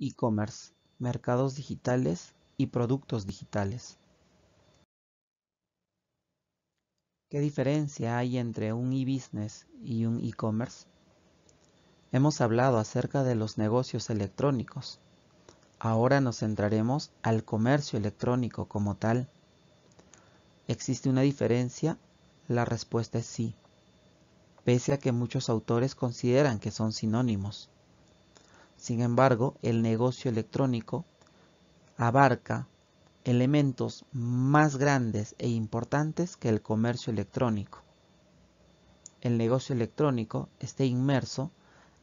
e-commerce, mercados digitales y productos digitales. ¿Qué diferencia hay entre un e-business y un e-commerce? Hemos hablado acerca de los negocios electrónicos. Ahora nos centraremos al comercio electrónico como tal. ¿Existe una diferencia? La respuesta es sí, pese a que muchos autores consideran que son sinónimos. Sin embargo, el negocio electrónico abarca elementos más grandes e importantes que el comercio electrónico. El negocio electrónico está inmerso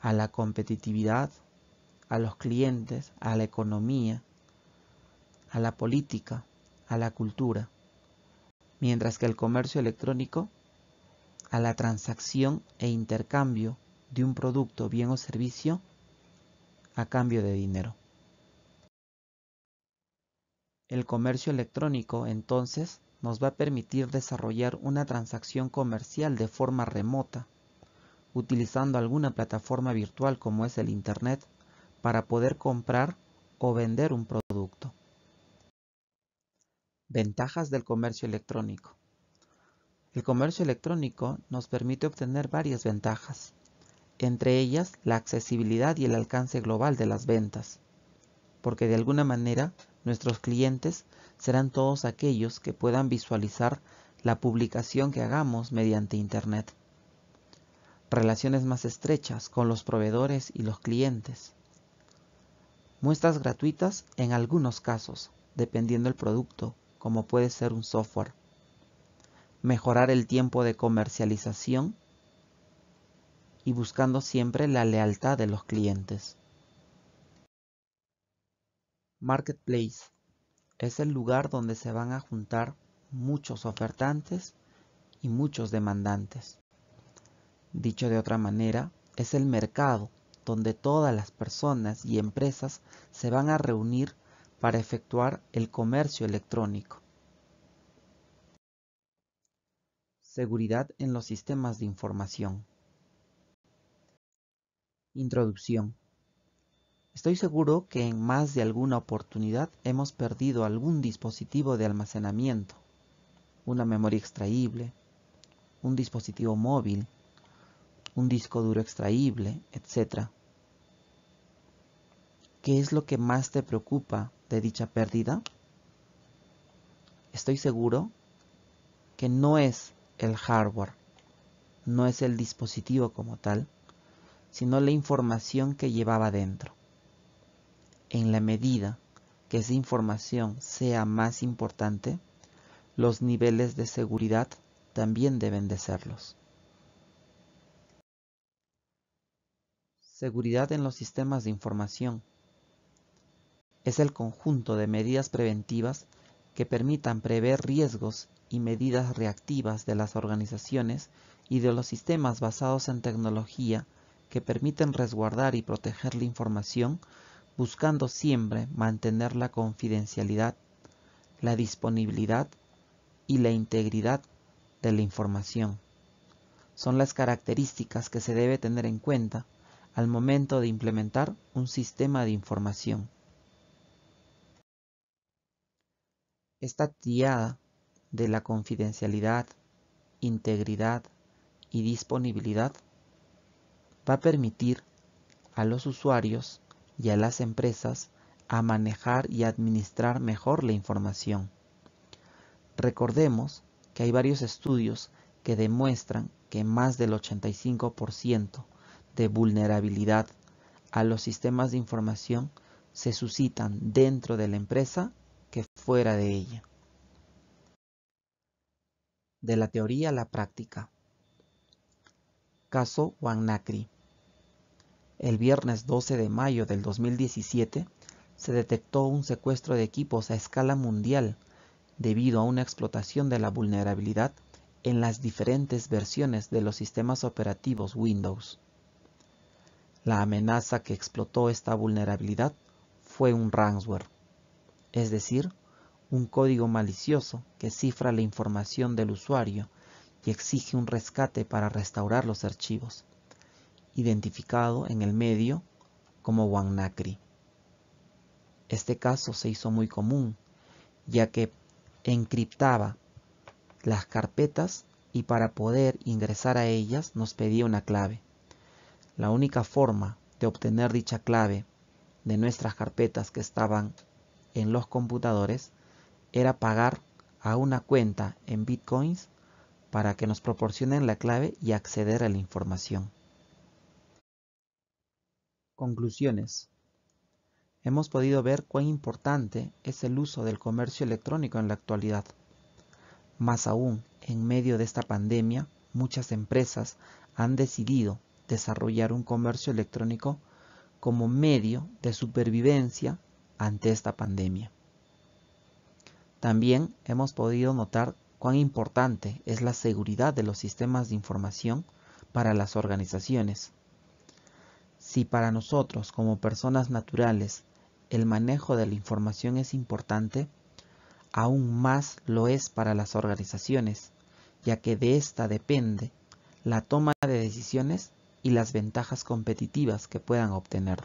a la competitividad, a los clientes, a la economía, a la política, a la cultura, mientras que el comercio electrónico a la transacción e intercambio de un producto, bien o servicio a cambio de dinero. El comercio electrónico, entonces, nos va a permitir desarrollar una transacción comercial de forma remota, utilizando alguna plataforma virtual como es el Internet, para poder comprar o vender un producto. Ventajas del comercio electrónico. El comercio electrónico nos permite obtener varias ventajas entre ellas la accesibilidad y el alcance global de las ventas, porque de alguna manera nuestros clientes serán todos aquellos que puedan visualizar la publicación que hagamos mediante Internet. Relaciones más estrechas con los proveedores y los clientes. Muestras gratuitas en algunos casos, dependiendo del producto, como puede ser un software. Mejorar el tiempo de comercialización y buscando siempre la lealtad de los clientes. Marketplace es el lugar donde se van a juntar muchos ofertantes y muchos demandantes. Dicho de otra manera, es el mercado donde todas las personas y empresas se van a reunir para efectuar el comercio electrónico. Seguridad en los sistemas de información. Introducción. Estoy seguro que en más de alguna oportunidad hemos perdido algún dispositivo de almacenamiento, una memoria extraíble, un dispositivo móvil, un disco duro extraíble, etc. ¿Qué es lo que más te preocupa de dicha pérdida? Estoy seguro que no es el hardware, no es el dispositivo como tal, sino la información que llevaba dentro. En la medida que esa información sea más importante, los niveles de seguridad también deben de serlos. Seguridad en los sistemas de información. Es el conjunto de medidas preventivas que permitan prever riesgos y medidas reactivas de las organizaciones y de los sistemas basados en tecnología que permiten resguardar y proteger la información buscando siempre mantener la confidencialidad, la disponibilidad y la integridad de la información. Son las características que se debe tener en cuenta al momento de implementar un sistema de información. Esta tiada de la confidencialidad, integridad y disponibilidad va a permitir a los usuarios y a las empresas a manejar y administrar mejor la información. Recordemos que hay varios estudios que demuestran que más del 85% de vulnerabilidad a los sistemas de información se suscitan dentro de la empresa que fuera de ella. De la teoría a la práctica. Caso Wanakri el viernes 12 de mayo del 2017, se detectó un secuestro de equipos a escala mundial debido a una explotación de la vulnerabilidad en las diferentes versiones de los sistemas operativos Windows. La amenaza que explotó esta vulnerabilidad fue un ransomware, es decir, un código malicioso que cifra la información del usuario y exige un rescate para restaurar los archivos identificado en el medio como WANACRI. Este caso se hizo muy común, ya que encriptaba las carpetas y para poder ingresar a ellas nos pedía una clave. La única forma de obtener dicha clave de nuestras carpetas que estaban en los computadores era pagar a una cuenta en bitcoins para que nos proporcionen la clave y acceder a la información. Conclusiones. Hemos podido ver cuán importante es el uso del comercio electrónico en la actualidad. Más aún, en medio de esta pandemia, muchas empresas han decidido desarrollar un comercio electrónico como medio de supervivencia ante esta pandemia. También hemos podido notar cuán importante es la seguridad de los sistemas de información para las organizaciones, si para nosotros como personas naturales el manejo de la información es importante, aún más lo es para las organizaciones, ya que de esta depende la toma de decisiones y las ventajas competitivas que puedan obtener.